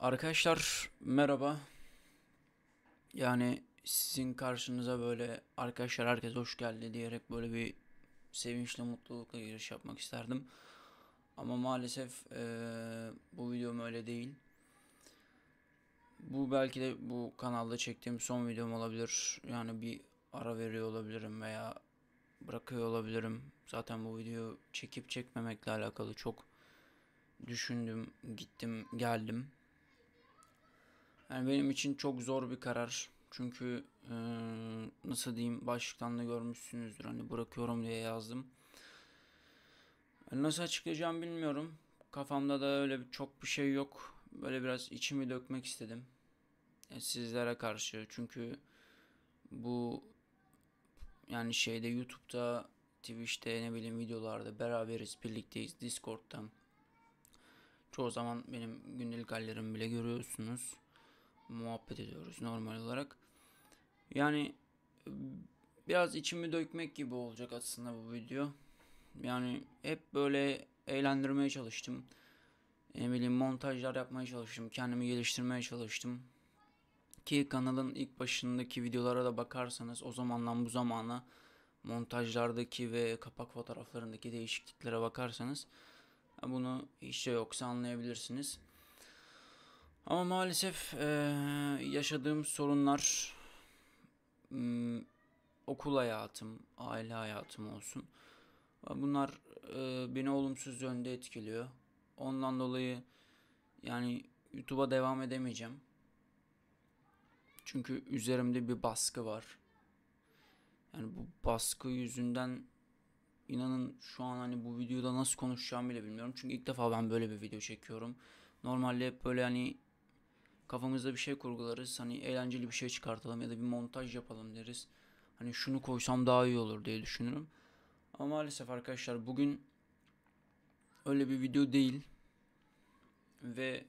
Arkadaşlar merhaba. Yani sizin karşınıza böyle arkadaşlar herkes hoş geldi diyerek böyle bir sevinçle mutlulukla giriş yapmak isterdim. Ama maalesef e, bu videom öyle değil. Bu belki de bu kanalda çektiğim son videom olabilir. Yani bir ara veriyor olabilirim veya bırakıyor olabilirim. Zaten bu videoyu çekip çekmemekle alakalı çok düşündüm, gittim, geldim. Yani benim için çok zor bir karar. Çünkü e, nasıl diyeyim başlıktan da görmüşsünüzdür. Hani bırakıyorum diye yazdım. Nasıl açıklayacağım bilmiyorum. Kafamda da öyle bir, çok bir şey yok. Böyle biraz içimi dökmek istedim. E, sizlere karşı. Çünkü bu yani şeyde YouTube'da, Twitch'te ne bileyim videolarda beraberiz, birlikteyiz, Discord'da. Çoğu zaman benim gündelik hallerimi bile görüyorsunuz muhabbet ediyoruz normal olarak. Yani biraz içimi dökmek gibi olacak aslında bu video. Yani hep böyle eğlendirmeye çalıştım. Ne bileyim montajlar yapmaya çalıştım. Kendimi geliştirmeye çalıştım. Ki kanalın ilk başındaki videolara da bakarsanız o zamandan bu zamana montajlardaki ve kapak fotoğraflarındaki değişikliklere bakarsanız bunu hiç de yoksa anlayabilirsiniz. Ama maalesef e, yaşadığım sorunlar m, okul hayatım, aile hayatım olsun. Bunlar e, beni olumsuz yönde etkiliyor. Ondan dolayı yani YouTube'a devam edemeyeceğim. Çünkü üzerimde bir baskı var. Yani bu baskı yüzünden inanın şu an hani bu videoda nasıl konuşacağımı bile bilmiyorum. Çünkü ilk defa ben böyle bir video çekiyorum. Normalde hep böyle hani kafamızda bir şey kurgularız. Hani eğlenceli bir şey çıkartalım ya da bir montaj yapalım deriz. Hani şunu koysam daha iyi olur diye düşünürüm. Ama maalesef arkadaşlar bugün öyle bir video değil. Ve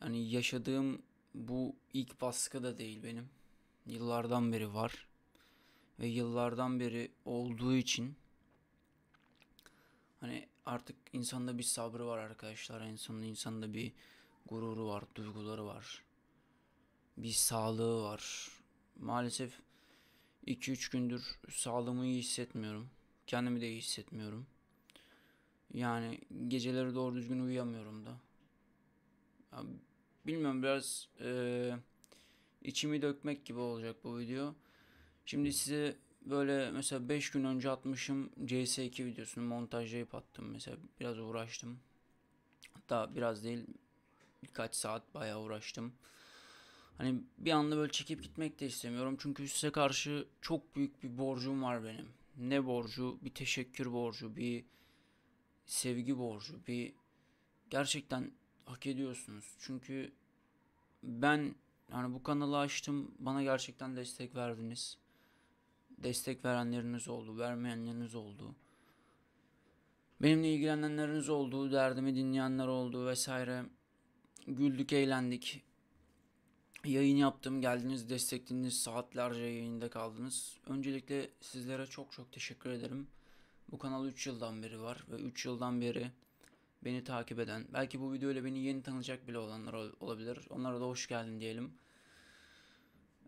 hani yaşadığım bu ilk baskı da değil benim. Yıllardan beri var. Ve yıllardan beri olduğu için hani artık insanda bir sabrı var arkadaşlar. İnsanın insanda bir gururu var, duyguları var. Bir sağlığı var. Maalesef 2-3 gündür sağlığımı iyi hissetmiyorum. Kendimi de iyi hissetmiyorum. Yani geceleri doğru düzgün uyuyamıyorum da. Ya, bilmiyorum biraz e, içimi dökmek gibi olacak bu video. Şimdi size böyle mesela 5 gün önce atmışım CS2 videosunu montajlayıp attım mesela biraz uğraştım. Hatta biraz değil birkaç saat bayağı uğraştım. Hani bir anda böyle çekip gitmek de istemiyorum. Çünkü size karşı çok büyük bir borcum var benim. Ne borcu? Bir teşekkür borcu, bir sevgi borcu, bir gerçekten hak ediyorsunuz. Çünkü ben yani bu kanalı açtım. Bana gerçekten destek verdiniz. Destek verenleriniz oldu, vermeyenleriniz oldu. Benimle ilgilenenleriniz oldu, derdimi dinleyenler oldu vesaire güldük, eğlendik. Yayın yaptım, geldiniz, desteklediniz, saatlerce yayında kaldınız. Öncelikle sizlere çok çok teşekkür ederim. Bu kanal 3 yıldan beri var ve 3 yıldan beri beni takip eden, belki bu videoyla beni yeni tanıyacak bile olanlar olabilir. Onlara da hoş geldin diyelim.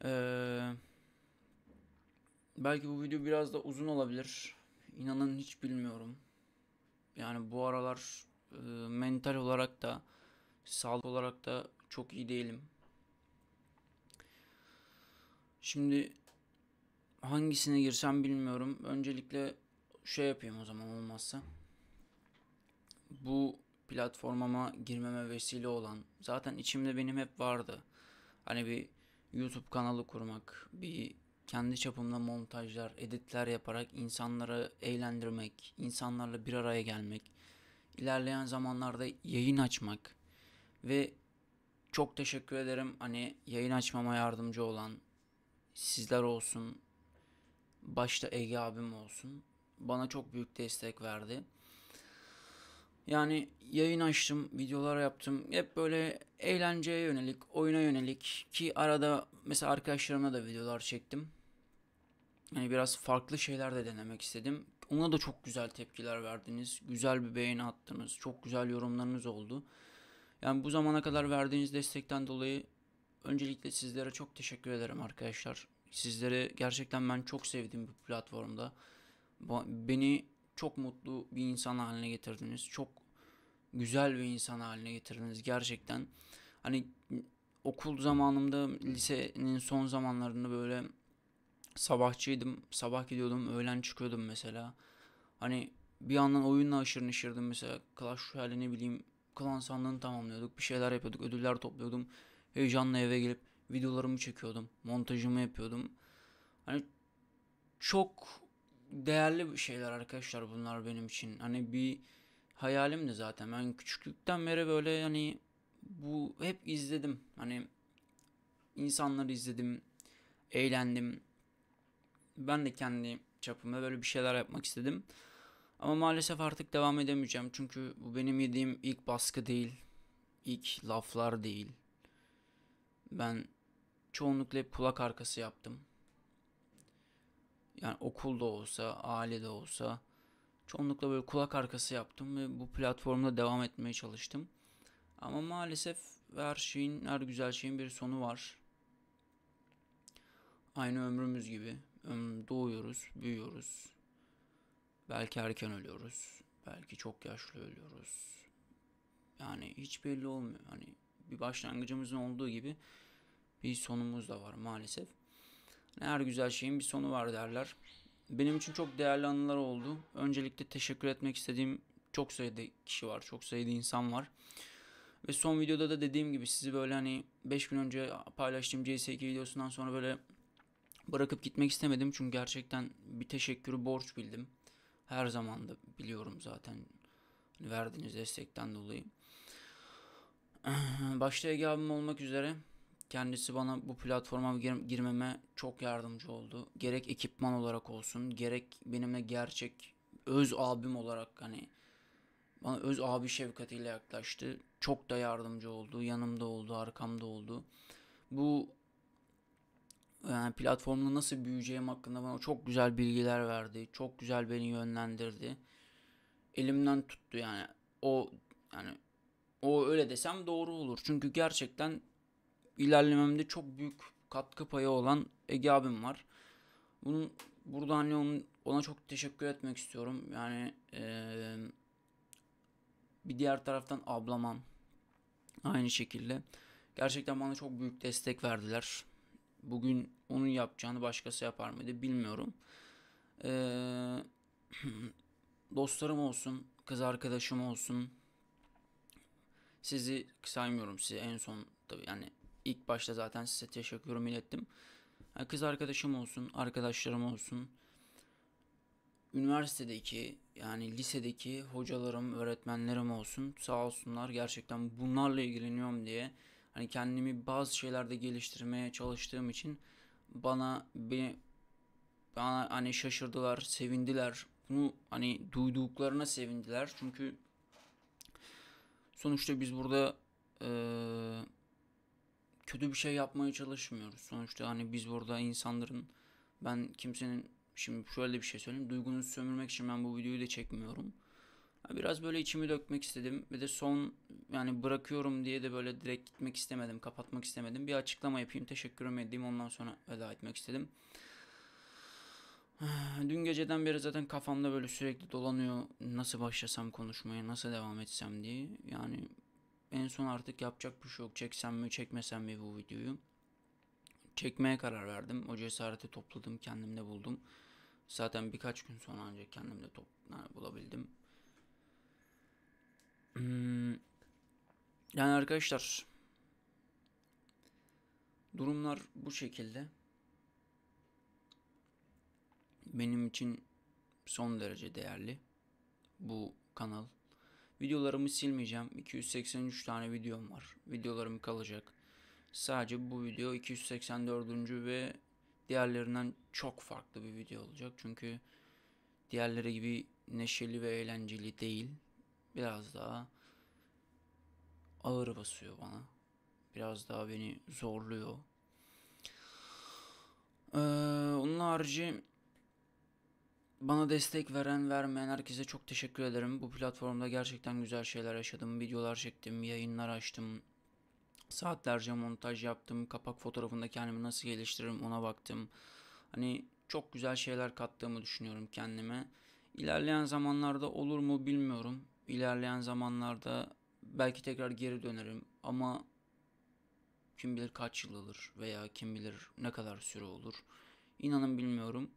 Ee, belki bu video biraz da uzun olabilir. İnanın hiç bilmiyorum. Yani bu aralar e, mental olarak da Sağlık olarak da çok iyi değilim. Şimdi hangisine girsem bilmiyorum. Öncelikle şey yapayım o zaman olmazsa. Bu platformama girmeme vesile olan zaten içimde benim hep vardı. Hani bir YouTube kanalı kurmak, bir kendi çapımda montajlar, editler yaparak insanları eğlendirmek, insanlarla bir araya gelmek, ilerleyen zamanlarda yayın açmak ve çok teşekkür ederim hani yayın açmama yardımcı olan sizler olsun. Başta Ege abim olsun. Bana çok büyük destek verdi. Yani yayın açtım, videolar yaptım. Hep böyle eğlenceye yönelik, oyuna yönelik ki arada mesela arkadaşlarımla da videolar çektim. Yani biraz farklı şeyler de denemek istedim. Ona da çok güzel tepkiler verdiniz. Güzel bir beğeni attınız. Çok güzel yorumlarınız oldu. Yani bu zamana kadar verdiğiniz destekten dolayı öncelikle sizlere çok teşekkür ederim arkadaşlar. Sizleri gerçekten ben çok sevdiğim bir platformda. Beni çok mutlu bir insan haline getirdiniz. Çok güzel bir insan haline getirdiniz gerçekten. Hani okul zamanımda lisenin son zamanlarında böyle sabahçıydım. Sabah gidiyordum, öğlen çıkıyordum mesela. Hani bir yandan oyunla aşırı neşirdim mesela. Clash Royale ne bileyim klan sandığını tamamlıyorduk. Bir şeyler yapıyorduk. Ödüller topluyordum. Heyecanla eve gelip videolarımı çekiyordum. Montajımı yapıyordum. Hani çok değerli bir şeyler arkadaşlar bunlar benim için. Hani bir hayalimdi zaten. Ben küçüklükten beri böyle hani bu hep izledim. Hani insanları izledim. Eğlendim. Ben de kendi çapımda böyle bir şeyler yapmak istedim. Ama maalesef artık devam edemeyeceğim. Çünkü bu benim yediğim ilk baskı değil. ilk laflar değil. Ben çoğunlukla hep kulak arkası yaptım. Yani okulda olsa, ailede olsa çoğunlukla böyle kulak arkası yaptım ve bu platformda devam etmeye çalıştım. Ama maalesef her şeyin, her güzel şeyin bir sonu var. Aynı ömrümüz gibi. Doğuyoruz, büyüyoruz, Belki erken ölüyoruz. Belki çok yaşlı ölüyoruz. Yani hiç belli olmuyor. Hani bir başlangıcımızın olduğu gibi bir sonumuz da var maalesef. Hani her güzel şeyin bir sonu var derler. Benim için çok değerli anılar oldu. Öncelikle teşekkür etmek istediğim çok sayıda kişi var, çok sayıda insan var. Ve son videoda da dediğim gibi sizi böyle hani 5 gün önce paylaştığım CS2 videosundan sonra böyle bırakıp gitmek istemedim. Çünkü gerçekten bir teşekkürü borç bildim. Her zaman da biliyorum zaten hani verdiğiniz destekten dolayı. Başta Ege abim olmak üzere kendisi bana bu platforma gir- girmeme çok yardımcı oldu. Gerek ekipman olarak olsun, gerek benimle gerçek öz abim olarak hani bana öz abi şefkatiyle yaklaştı. Çok da yardımcı oldu. Yanımda oldu, arkamda oldu. Bu yani platformda nasıl büyüyeceğim hakkında bana çok güzel bilgiler verdi. Çok güzel beni yönlendirdi. Elimden tuttu yani. O yani o öyle desem doğru olur. Çünkü gerçekten ilerlememde çok büyük katkı payı olan Ege abim var. Bunun burada hani onun, ona çok teşekkür etmek istiyorum. Yani ee, bir diğer taraftan ablamam aynı şekilde. Gerçekten bana çok büyük destek verdiler. Bugün onun yapacağını başkası yapar mıydı bilmiyorum. Ee, dostlarım olsun, kız arkadaşım olsun. Sizi saymıyorum sizi en son tabii yani ilk başta zaten size teşekkürümü ilettim. Yani kız arkadaşım olsun, arkadaşlarım olsun. Üniversitedeki yani lisedeki hocalarım, öğretmenlerim olsun sağ olsunlar gerçekten bunlarla ilgileniyorum diye hani kendimi bazı şeylerde geliştirmeye çalıştığım için bana beni bana hani şaşırdılar, sevindiler. Bunu hani duyduklarına sevindiler. Çünkü sonuçta biz burada e, kötü bir şey yapmaya çalışmıyoruz. Sonuçta hani biz burada insanların ben kimsenin şimdi şöyle bir şey söyleyeyim. duygunuzu sömürmek için ben bu videoyu da çekmiyorum. Biraz böyle içimi dökmek istedim. Bir de son yani bırakıyorum diye de böyle direkt gitmek istemedim. Kapatmak istemedim. Bir açıklama yapayım. Teşekkürümü edeyim. Ondan sonra veda etmek istedim. Dün geceden beri zaten kafamda böyle sürekli dolanıyor. Nasıl başlasam konuşmaya, nasıl devam etsem diye. Yani en son artık yapacak bir şey yok. Çeksem mi, çekmesem mi bu videoyu? Çekmeye karar verdim. O cesareti topladım, kendimde buldum. Zaten birkaç gün sonra ancak kendimde top, yani bulabildim. Hmm. yani arkadaşlar durumlar bu şekilde. Benim için son derece değerli bu kanal. Videolarımı silmeyeceğim. 283 tane videom var. Videolarım kalacak. Sadece bu video 284. ve diğerlerinden çok farklı bir video olacak. Çünkü diğerleri gibi neşeli ve eğlenceli değil biraz daha ağır basıyor bana. Biraz daha beni zorluyor. Ee, onun harici bana destek veren vermeyen herkese çok teşekkür ederim. Bu platformda gerçekten güzel şeyler yaşadım. Videolar çektim, yayınlar açtım. Saatlerce montaj yaptım. Kapak fotoğrafında kendimi nasıl geliştiririm ona baktım. Hani çok güzel şeyler kattığımı düşünüyorum kendime. İlerleyen zamanlarda olur mu bilmiyorum ilerleyen zamanlarda belki tekrar geri dönerim ama kim bilir kaç yıl olur veya kim bilir ne kadar süre olur. İnanın bilmiyorum.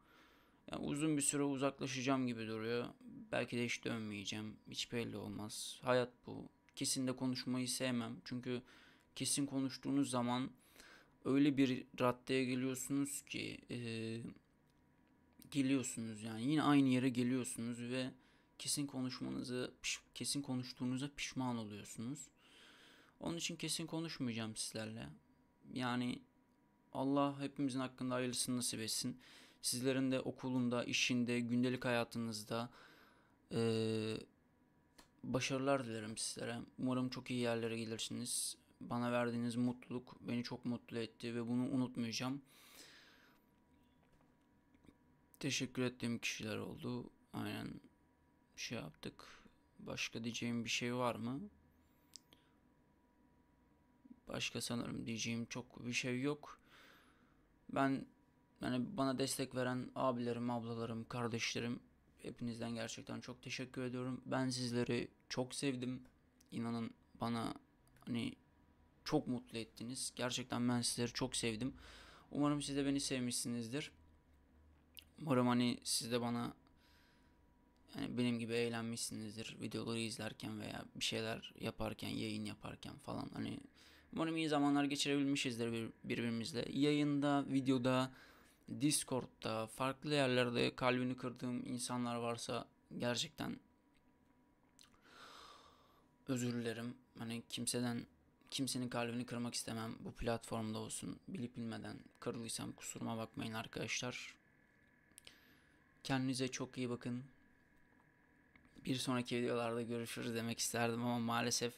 Yani uzun bir süre uzaklaşacağım gibi duruyor. Belki de hiç dönmeyeceğim. Hiç belli olmaz. Hayat bu. Kesin de konuşmayı sevmem. Çünkü kesin konuştuğunuz zaman öyle bir raddeye geliyorsunuz ki e, geliyorsunuz yani yine aynı yere geliyorsunuz ve kesin konuşmanızı kesin konuştuğunuza pişman oluyorsunuz. Onun için kesin konuşmayacağım sizlerle. Yani Allah hepimizin hakkında hayırlısını nasip etsin. Sizlerin de okulunda, işinde, gündelik hayatınızda ee, başarılar dilerim sizlere. Umarım çok iyi yerlere gelirsiniz. Bana verdiğiniz mutluluk beni çok mutlu etti ve bunu unutmayacağım. Teşekkür ettiğim kişiler oldu. Aynen şey yaptık. Başka diyeceğim bir şey var mı? Başka sanırım diyeceğim çok bir şey yok. Ben yani bana destek veren abilerim, ablalarım, kardeşlerim hepinizden gerçekten çok teşekkür ediyorum. Ben sizleri çok sevdim. İnanın bana hani çok mutlu ettiniz. Gerçekten ben sizleri çok sevdim. Umarım siz de beni sevmişsinizdir. Umarım hani siz de bana yani benim gibi eğlenmişsinizdir videoları izlerken veya bir şeyler yaparken, yayın yaparken falan. Hani umarım iyi zamanlar geçirebilmişizdir bir, birbirimizle. Yayında, videoda, Discord'da, farklı yerlerde kalbini kırdığım insanlar varsa gerçekten özür dilerim. Hani kimseden kimsenin kalbini kırmak istemem. Bu platformda olsun. Bilip bilmeden kırdıysam kusuruma bakmayın arkadaşlar. Kendinize çok iyi bakın bir sonraki videolarda görüşürüz demek isterdim ama maalesef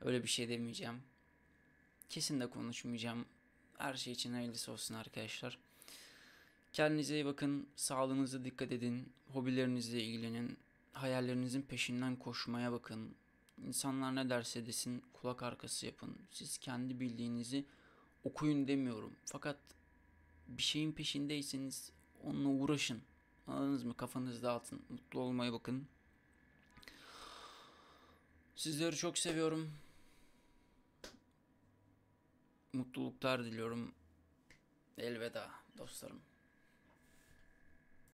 öyle bir şey demeyeceğim. Kesin de konuşmayacağım. Her şey için hayırlısı olsun arkadaşlar. Kendinize iyi bakın. Sağlığınıza dikkat edin. Hobilerinizle ilgilenin. Hayallerinizin peşinden koşmaya bakın. İnsanlar ne derse desin kulak arkası yapın. Siz kendi bildiğinizi okuyun demiyorum. Fakat bir şeyin peşindeyseniz onunla uğraşın. Anladınız mı? Kafanızı dağıtın. Mutlu olmaya bakın. Sizleri çok seviyorum. Mutluluklar diliyorum. Elveda dostlarım.